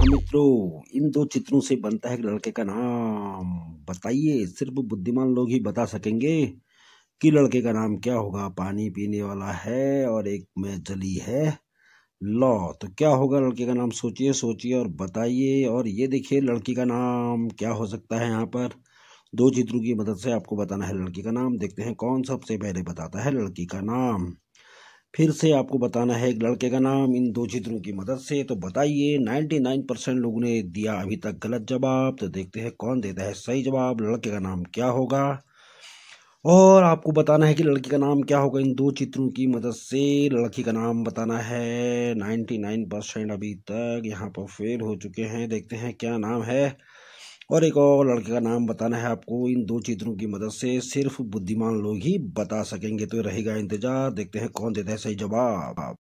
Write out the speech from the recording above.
देखो मित्रों इन दो चित्रों से बनता है एक लड़के का नाम बताइए सिर्फ बुद्धिमान लोग ही बता सकेंगे कि लड़के का नाम क्या होगा पानी पीने वाला है और एक में जली है लॉ तो क्या होगा लड़के का नाम सोचिए सोचिए और बताइए और ये देखिए लड़की का नाम क्या हो सकता है यहाँ पर दो चित्रों की मदद से आपको बताना है लड़की का नाम देखते हैं कौन सबसे पहले बताता है लड़की का नाम फिर से आपको बताना है एक लड़के का नाम इन दो चित्रों की मदद से तो बताइए 99 परसेंट लोगों ने दिया अभी तक गलत जवाब तो देखते हैं कौन देता है सही जवाब लड़के का नाम क्या होगा और आपको बताना है कि लड़की का नाम क्या होगा इन दो चित्रों की मदद से लड़की का नाम बताना है 99 परसेंट अभी तक यहाँ पर फेल हो चुके हैं देखते हैं क्या नाम है और एक और लड़के का नाम बताना है आपको इन दो चित्रों की मदद से सिर्फ बुद्धिमान लोग ही बता सकेंगे तो रहेगा इंतजार देखते हैं कौन देता है सही जवाब